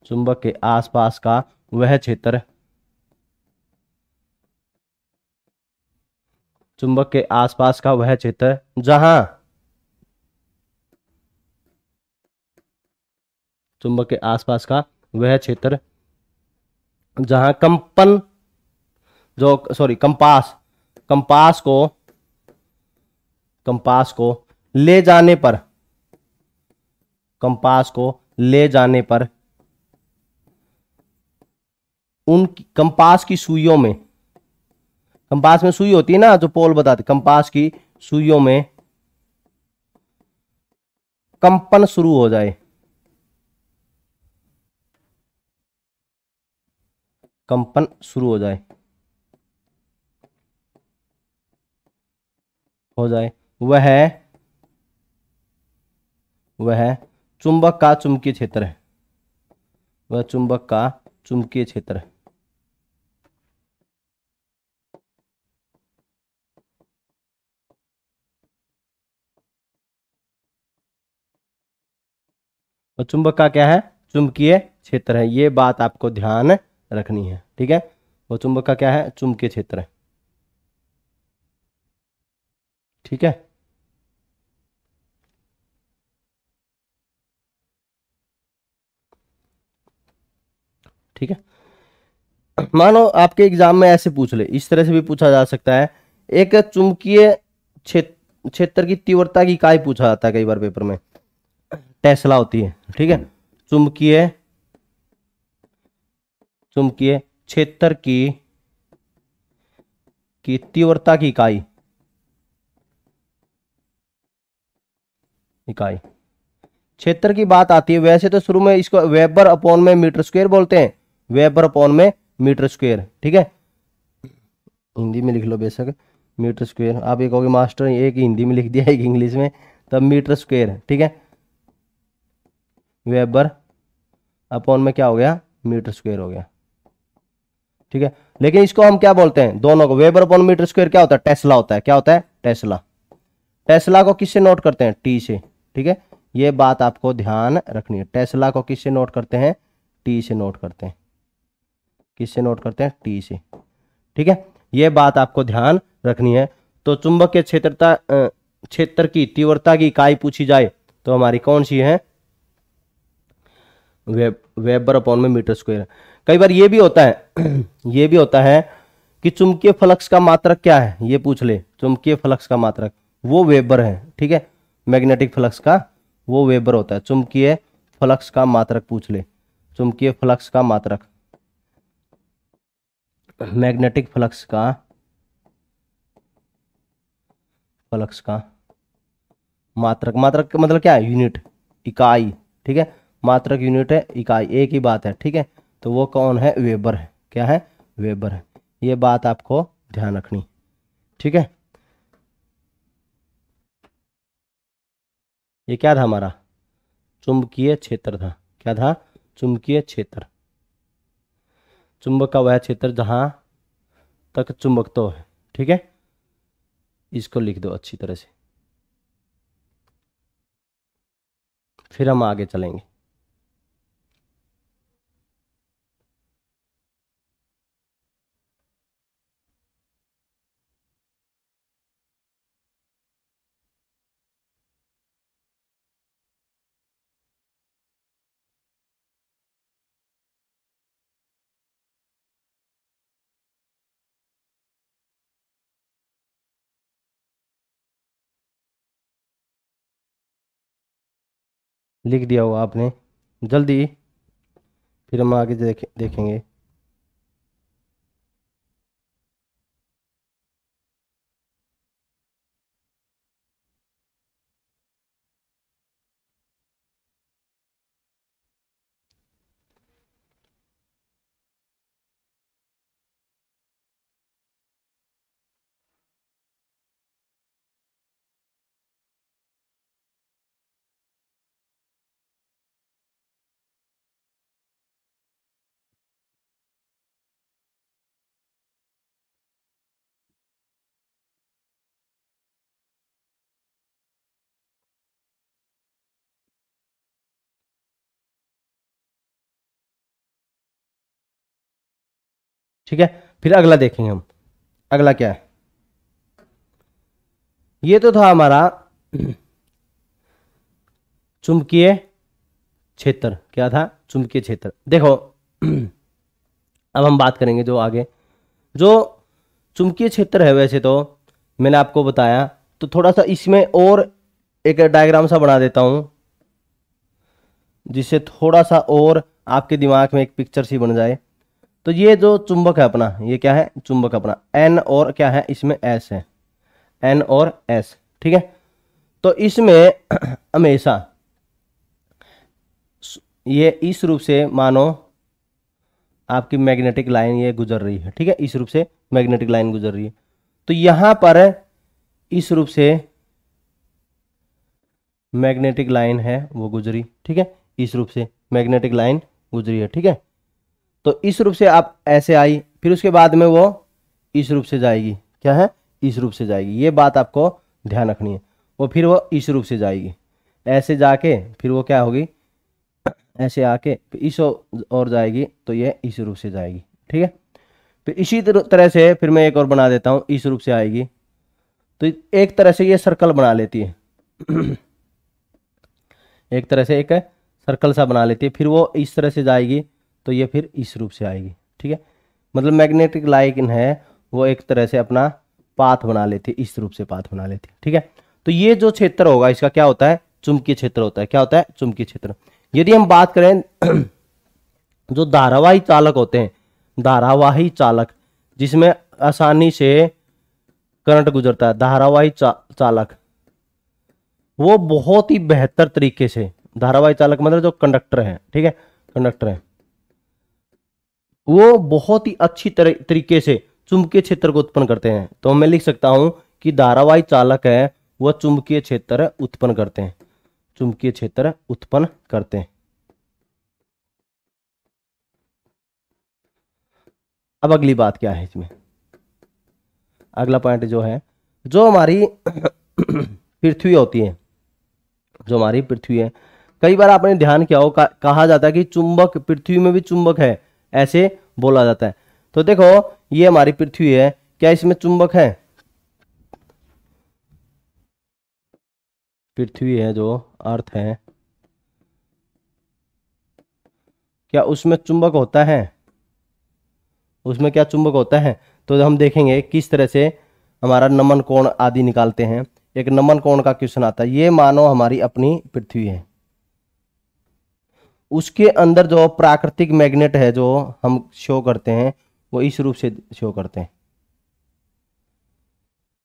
चुंबक के आसपास का वह क्षेत्र चुंबक के आसपास का वह क्षेत्र जहां चुंबक के आसपास का वह क्षेत्र जहां कंपन जो सॉरी कंपास कंपास को कंपास को ले जाने पर कंपास को ले जाने पर उन कंपास की सुइयों में कंपास में सुई होती है ना जो पोल बताते कंपास की सुइयों में कंपन शुरू हो जाए कंपन शुरू हो जाए हो जाए वह वह चुंबक का चुंबकीय क्षेत्र है वह चुंबक का चुंबकीय क्षेत्र है चुंबक का क्या है चुंबकीय क्षेत्र है ये बात आपको ध्यान रखनी है ठीक है वो चुंबक का क्या है चुंबकीय क्षेत्र है ठीक है ठीक है मानो आपके एग्जाम में ऐसे पूछ ले इस तरह से भी पूछा जा सकता है एक चुंबकीय क्षेत्र क्षेत्र की तीव्रता की इकाई पूछा जाता है कई बार पेपर में टेस्ला होती है ठीक है चुंबकीय चुंबकीय क्षेत्र की की तीव्रता की इकाई इकाई क्षेत्र की बात आती है वैसे तो शुरू में इसको वेबर अपॉन में मीटर स्क्वायर बोलते हैं वेबर अपॉन में मीटर स्क्वायर ठीक है हिंदी में लिख लो बेशक मीटर स्क्वायर आप ये कहोगे मास्टर एक हिंदी में लिख दिया एक इंग्लिश में तब मीटर स्क्वायर ठीक है वेबर अपॉन में क्या हो गया मीटर स्क्वायर हो गया ठीक है लेकिन इसको हम क्या बोलते हैं दोनों को वेबर पर मीटर स्क्वायर क्या होता है टेस्ला होता है क्या होता है टेस्ला टेस्ला को किससे नोट करते हैं टी से ठीक है ये बात आपको ध्यान रखनी है टेस्ला को किससे नोट करते हैं टी से नोट करते हैं किससे नोट करते हैं टी से ठीक है ये बात आपको ध्यान रखनी है तो चुंबक के क्षेत्रता क्षेत्र की तीव्रता की इकाई पूछी जाए तो हमारी कौन सी है वेब वेबर अपॉन में मीटर स्क्वायर कई बार ये भी होता है ये भी होता है कि चुंबकीय फलक्स का मात्रक क्या है ये पूछ ले चुंबकीय फलक्स का मात्रक वो वेबर है ठीक है मैग्नेटिक फ्लक्स का वो वेबर होता है चुंबकीय फ्लक्स का मात्रक पूछ ले चुंबकीय फ्लक्स का मात्रक मैग्नेटिक फ्लक्स का फ्लक्स का मात्रक मात्रक का मतलब क्या है यूनिट इकाई ठीक है मात्रक यूनिट है इकाई एक ही बात है ठीक है तो वो कौन है वेबर है क्या है वेबर है ये बात आपको ध्यान रखनी ठीक है ये क्या था हमारा चुंबकीय क्षेत्र था क्या था चुंबकीय क्षेत्र चुंबक का वह क्षेत्र जहां तक तो है ठीक है इसको लिख दो अच्छी तरह से फिर हम आगे चलेंगे लिख दिया होगा आपने जल्दी फिर हम आगे देख देखेंगे ठीक है फिर अगला देखेंगे हम अगला क्या है ये तो था हमारा चुंबकीय क्षेत्र क्या था चुंबकीय क्षेत्र देखो अब हम बात करेंगे जो आगे जो चुंबकीय क्षेत्र है वैसे तो मैंने आपको बताया तो थोड़ा सा इसमें और एक डायग्राम सा बना देता हूं जिससे थोड़ा सा और आपके दिमाग में एक पिक्चर सी बन जाए तो ये जो चुंबक है अपना ये क्या है चुंबक अपना एन और क्या है इसमें एस है एन और एस ठीक है तो इसमें हमेशा ये इस रूप से मानो आपकी मैग्नेटिक लाइन ये गुजर रही है ठीक है इस रूप से मैग्नेटिक लाइन गुजर रही है तो यहां पर इस रूप से मैग्नेटिक लाइन है वो गुजरी ठीक है इस रूप से मैग्नेटिक लाइन गुजरी है ठीक है तो इस रूप से आप ऐसे आई फिर उसके बाद में वो इस रूप से जाएगी क्या है इस रूप से जाएगी ये बात आपको ध्यान रखनी है वो फिर वो इस रूप से जाएगी ऐसे जाके फिर वो क्या होगी ऐसे आके इस और जाएगी तो ये इस रूप से जाएगी ठीक है फिर इसी तरह से फिर मैं एक और बना देता हूँ इस रूप से आएगी तो एक तरह से ये सर्कल बना लेती है एक तरह से एक सर्कल सा बना लेती है फिर वो इस तरह से जाएगी तो ये फिर इस रूप से आएगी ठीक है मतलब मैग्नेटिक लाइन है वो एक तरह से अपना पाथ बना लेती है इस रूप से पाथ बना लेती है ठीक है तो ये जो क्षेत्र होगा इसका क्या होता है चुंबकीय क्षेत्र होता है क्या होता है चुंबकीय क्षेत्र यदि हम बात करें जो धारावाही चालक होते हैं धारावाही चालक जिसमें आसानी से करंट गुजरता है धारावाही चा, चालक वो बहुत ही बेहतर तरीके से धारावाही चालक मतलब जो कंडक्टर है ठीक है कंडक्टर है वो बहुत ही अच्छी तरीके से चुंबकीय क्षेत्र को उत्पन्न करते हैं तो मैं लिख सकता हूं कि धारावाही चालक है वह चुंबकीय क्षेत्र उत्पन्न करते हैं चुंबकीय क्षेत्र उत्पन्न करते हैं अब अगली बात क्या है इसमें अगला पॉइंट जो है जो हमारी पृथ्वी होती है जो हमारी पृथ्वी है कई बार आपने ध्यान किया हो कहा जाता है कि चुंबक पृथ्वी में भी चुंबक है ऐसे बोला जाता है तो देखो ये हमारी पृथ्वी है क्या इसमें चुंबक है पृथ्वी है जो अर्थ है क्या उसमें चुंबक होता है उसमें क्या चुंबक होता है तो हम देखेंगे किस तरह से हमारा नमन कोण आदि निकालते हैं एक नमन कोण का क्वेश्चन आता है ये मानो हमारी अपनी पृथ्वी है उसके अंदर जो प्राकृतिक मैग्नेट है जो हम शो करते हैं वो इस रूप से शो करते हैं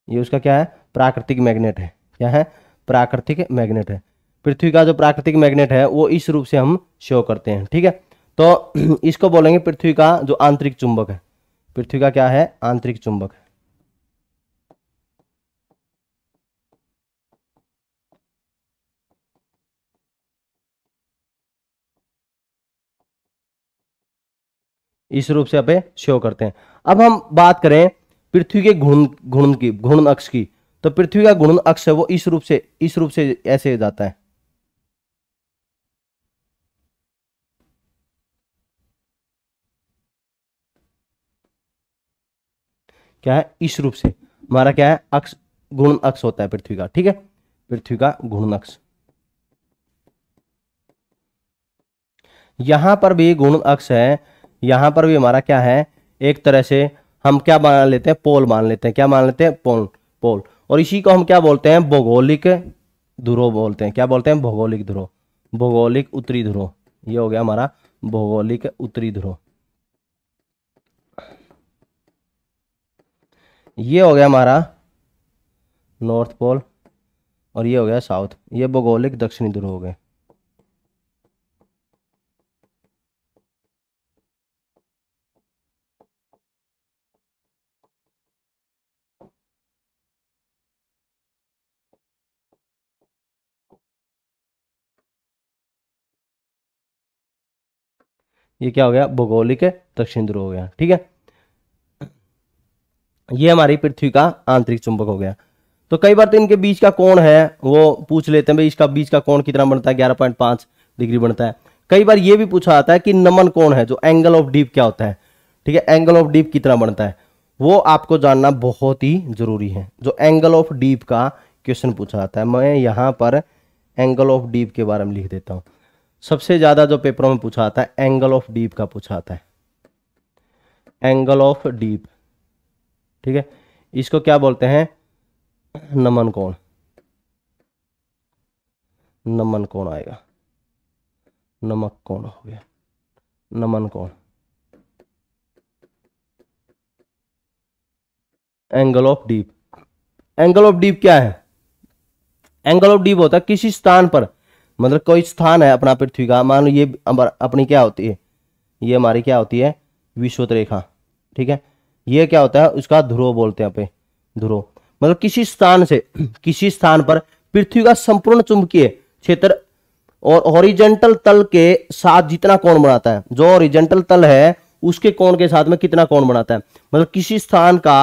ये उसका क्या है प्राकृतिक मैग्नेट है क्या है प्राकृतिक मैग्नेट है पृथ्वी का जो प्राकृतिक मैग्नेट है वो इस रूप से हम शो करते हैं ठीक है तो इसको बोलेंगे पृथ्वी का जो आंतरिक चुंबक है पृथ्वी का क्या है आंतरिक चुंबक इस रूप से आप शो करते हैं अब हम बात करें पृथ्वी के घूर्ण घूर्ण की घूर्ण अक्ष की तो पृथ्वी का घूर्ण अक्ष है वो इस रूप से इस रूप से ऐसे जाता है क्या है इस रूप से हमारा क्या है अक्ष घूर्ण अक्ष होता है पृथ्वी का ठीक है पृथ्वी का घूर्ण अक्ष यहां पर भी गुण अक्ष है यहाँ पर भी हमारा क्या है एक तरह से हम क्या मान लेते हैं पोल मान लेते हैं क्या मान लेते हैं पोल पोल और इसी को हम क्या बोलते हैं भौगोलिक ध्रुव बोलते हैं क्या बोलते हैं भौगोलिक ध्रुव भौगोलिक उत्तरी ध्रुव ये हो गया हमारा भौगोलिक उत्तरी ध्रुव ये हो गया हमारा नॉर्थ पोल और ये हो गया साउथ ये भौगोलिक दक्षिणी ध्रुव हो गए ये क्या हो गया भौगोलिक दक्षिण ध्रुव हो गया ठीक है ये हमारी पृथ्वी का आंतरिक चुंबक हो गया तो कई बार तो इनके बीच का कोण है वो पूछ लेते हैं भाई इसका बीच का कोण कितना बनता है ग्यारह पॉइंट पांच डिग्री बनता है कई बार ये भी पूछा जाता है कि नमन कोण है जो एंगल ऑफ डीप क्या होता है ठीक है एंगल ऑफ डीप कितना बनता है वो आपको जानना बहुत ही जरूरी है जो एंगल ऑफ डीप का क्वेश्चन पूछा जाता है मैं यहां पर एंगल ऑफ डीप के बारे में लिख देता हूं सबसे ज़्यादा जो पेपरों में पूछा आता है एंगल ऑफ डीप का पूछा आता है एंगल ऑफ डीप ठीक है इसको क्या बोलते हैं नमन कोण नमन कोण आएगा नमक कोण हो गया नमन कोण angle of dip angle of dip क्या है एंगल ऑफ डीप होता है किसी स्थान पर मतलब कोई स्थान है अपना पृथ्वी का मान लो ये अपनी क्या होती है ये हमारी क्या होती है विश्वत रेखा ठीक है ये क्या होता है उसका ध्रुव बोलते हैं ध्रुव मतलब किसी स्थान से किसी स्थान पर पृथ्वी का संपूर्ण चुंबकीय क्षेत्र और ओरिजेंटल तल के साथ जितना कोण बनाता है जो ओरिजेंटल तल है उसके कोण के साथ में कितना कोण बनाता है मतलब किसी स्थान का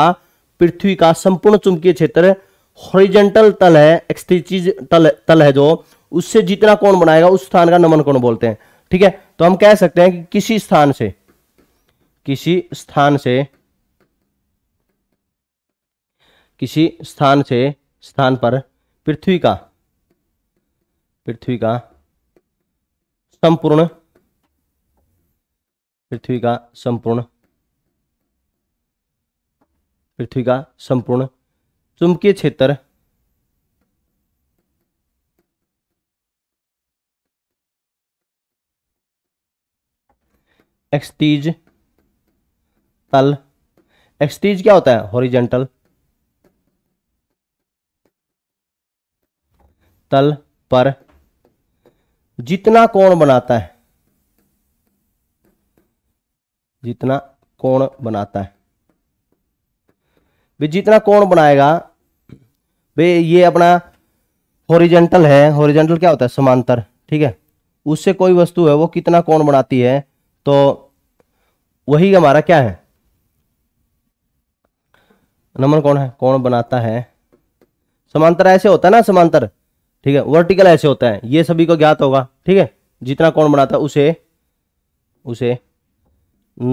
पृथ्वी का संपूर्ण चुंबकीय क्षेत्र हॉरिजेंटल तल है एक्सटिचिज तल तल है जो उससे जितना कोण बनाएगा उस स्थान का नमन कोण बोलते हैं ठीक है तो हम कह सकते हैं कि किसी स्थान से किसी स्थान से किसी स्थान से स्थान पर पृथ्वी का पृथ्वी का संपूर्ण पृथ्वी का संपूर्ण पृथ्वी का संपूर्ण चुंबकीय क्षेत्र एक्सटीज तल एक्सटीज क्या होता है हॉरिजेंटल तल पर जितना कोण बनाता है जितना कोण बनाता है भाई जितना कोण बनाएगा वे ये अपना हॉरिजेंटल है हॉरिजेंटल क्या होता है समांतर ठीक है उससे कोई वस्तु है वो कितना कोण बनाती है तो वही हमारा क्या है नमन कौन है कौन बनाता है समांतर ऐसे होता है ना समांतर ठीक है वर्टिकल ऐसे होता है ये सभी को ज्ञात होगा ठीक है जितना कौन बनाता है उसे उसे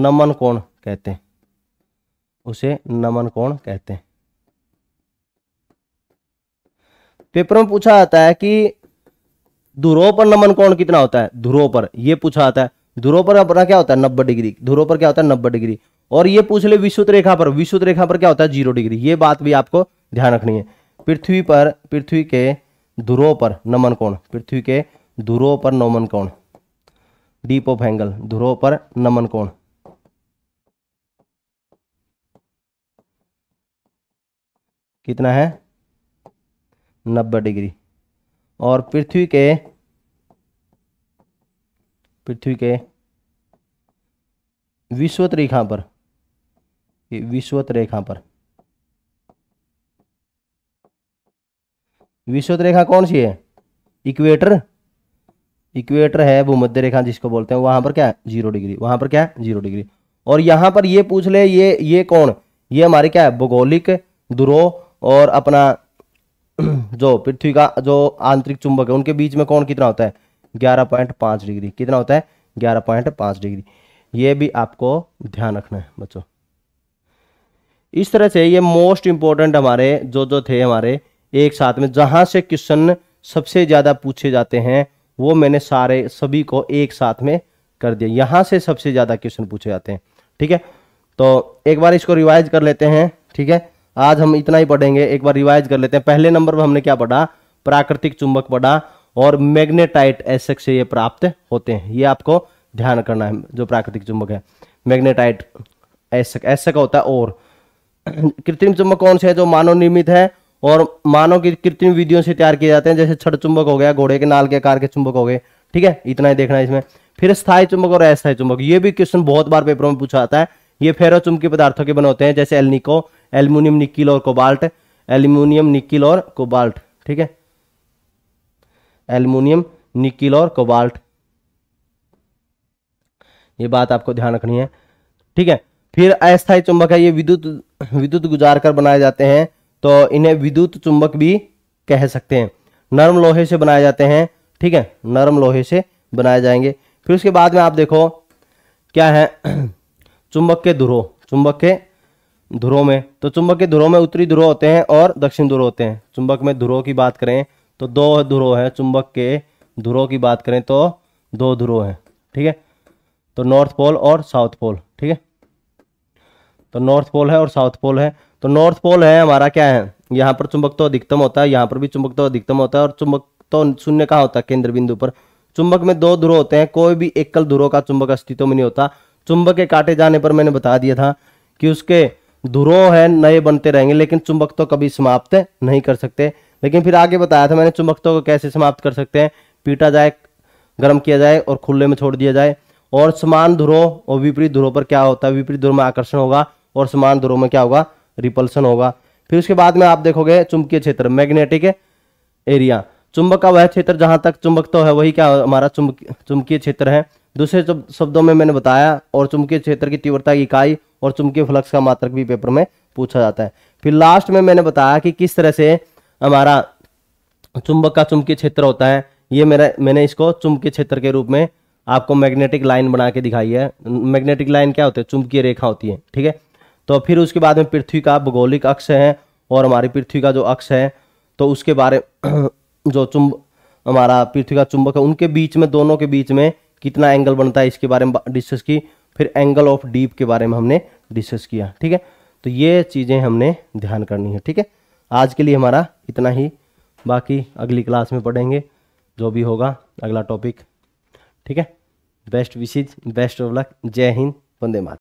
नमन कोण कहते हैं उसे नमन कोण कहते हैं पेपर में पूछा जाता है कि धुरो पर नमन कोण कितना होता है धुरो पर यह पूछा जाता है ध्रुव पर अपना क्या होता है नब्बे डिग्री ध्रुव पर क्या होता है नब्बे डिग्री और ये पूछ ले विश्व रेखा पर विश्व रेखा पर क्या होता है जीरो डिग्री ये बात भी आपको ध्यान रखनी है पृथ्वी पर पृथ्वी के ध्रुव पर नमन कोण पृथ्वी के ध्रुव पर नमन कोण डीप ऑफ एंगल ध्रुव पर नमन कोण कितना है नब्बे डिग्री और पृथ्वी के पृथ्वी के विश्वत रेखा पर विश्वत रेखा पर विश्वत रेखा कौन सी है इक्वेटर इक्वेटर है भूमध्य रेखा जिसको बोलते हैं वहां पर क्या है जीरो डिग्री वहां पर क्या है जीरो डिग्री और यहां पर ये पूछ ले ये ये कौन ये हमारे क्या है भौगोलिक ध्रुव और अपना जो पृथ्वी का जो आंतरिक चुंबक है उनके बीच में कौन कितना होता है ग्यारह पॉइंट पाँच डिग्री कितना होता है ग्यारह पॉइंट पाँच डिग्री ये भी आपको ध्यान रखना है बच्चों इस तरह से ये मोस्ट इंपॉर्टेंट हमारे जो जो थे हमारे एक साथ में जहाँ से क्वेश्चन सबसे ज़्यादा पूछे जाते हैं वो मैंने सारे सभी को एक साथ में कर दिया यहाँ से सबसे ज़्यादा क्वेश्चन पूछे जाते हैं ठीक है तो एक बार इसको रिवाइज कर लेते हैं ठीक है आज हम इतना ही पढ़ेंगे एक बार रिवाइज कर लेते हैं पहले नंबर पर हमने क्या पढ़ा प्राकृतिक चुंबक पढ़ा और मैग्नेटाइट एसक से ये प्राप्त होते हैं ये आपको ध्यान करना है जो प्राकृतिक चुंबक है मैग्नेटाइट एसक एसक होता है और कृत्रिम चुंबक कौन से है जो मानव निर्मित है और मानव की कृत्रिम विधियों से तैयार किए जाते हैं जैसे छठ चुंबक हो गया घोड़े के नाल के आकार के चुंबक हो गए ठीक है इतना ही देखना है इसमें फिर स्थायी चुंबक और अस्थायी चुंबक ये भी क्वेश्चन बहुत बार पेपरों में पूछा जाता है ये फेरो चुंबकीय पदार्थों के बने होते हैं जैसे एलनिको एल्यूमिनियम निकिल और कोबाल्ट एल्यूमिनियम निकिल और कोबाल्ट ठीक है एल्यूमिनियम निकिल और कोबाल्ट ये बात आपको ध्यान रखनी है ठीक है फिर अस्थायी चुंबक है ये विद्युत विद्युत गुजार कर बनाए जाते हैं तो इन्हें विद्युत चुंबक भी कह सकते हैं नर्म लोहे से बनाए जाते हैं ठीक है नर्म लोहे से बनाए जाएंगे फिर उसके बाद में आप देखो क्या है चुंबक के ध्रुव चुंबक के ध्रुव में तो चुंबक के ध्रुव में उत्तरी ध्रुव होते हैं और दक्षिण ध्रुव होते हैं चुंबक में ध्रुव की बात करें तो दो ध्रुव है चुंबक के ध्रुव की बात करें तो दो ध्रुव हैं ठीक है तो नॉर्थ पोल और साउथ पोल ठीक है तो नॉर्थ पोल है और साउथ पोल है तो नॉर्थ पोल है हमारा क्या है यहाँ पर चुंबक तो अधिकतम होता है यहाँ पर भी चुंबक तो अधिकतम होता है और चुंबक तो शून्य कहाँ होता है केंद्र बिंदु पर चुंबक में दो ध्रुव होते हैं कोई भी एकल ध्रुव का चुंबक अस्तित्व में नहीं होता चुंबक के काटे जाने पर मैंने बता दिया था कि उसके ध्रुव है नए बनते रहेंगे लेकिन चुंबक तो कभी समाप्त नहीं कर सकते लेकिन फिर आगे बताया था मैंने चुम्बकता को कैसे समाप्त कर सकते हैं पीटा जाए गर्म किया जाए और खुले में छोड़ दिया जाए और समान ध्रुव और विपरीत ध्रो पर क्या होता है विपरीत ध्रुव में आकर्षण होगा और समान ध्रुव में क्या होगा रिपल्सन होगा फिर उसके बाद में आप देखोगे चुंबकीय क्षेत्र मैग्नेटिक एरिया चुंबक का वह क्षेत्र जहां तक चुंबक तो है वही क्या हमारा चुंबकीय क्षेत्र है दूसरे शब्दों में मैंने बताया और चुंबकीय क्षेत्र की तीव्रता की इकाई और चुंबकीय फ्लक्स का मात्रक भी पेपर में पूछा जाता है फिर लास्ट में मैंने बताया कि किस तरह से हमारा चुंबक का चुंबकीय क्षेत्र होता है ये मेरा मैंने इसको चुंबकीय क्षेत्र के रूप में आपको मैग्नेटिक लाइन बना के दिखाई है मैग्नेटिक लाइन क्या होती है चुंबकीय रेखा होती है ठीक है तो फिर उसके बाद में पृथ्वी का भौगोलिक अक्ष है और हमारी पृथ्वी का जो अक्ष है तो उसके बारे जो चुंब हमारा पृथ्वी का चुंबक है उनके बीच में दोनों के बीच में कितना एंगल बनता है इसके बारे में डिस्कस की फिर एंगल ऑफ डीप के बारे में हमने डिस्कस किया ठीक है तो ये चीज़ें हमने ध्यान करनी है ठीक है आज के लिए हमारा इतना ही बाकी अगली क्लास में पढ़ेंगे जो भी होगा अगला टॉपिक ठीक है best wishes best of luck जय हिंद वंदे मात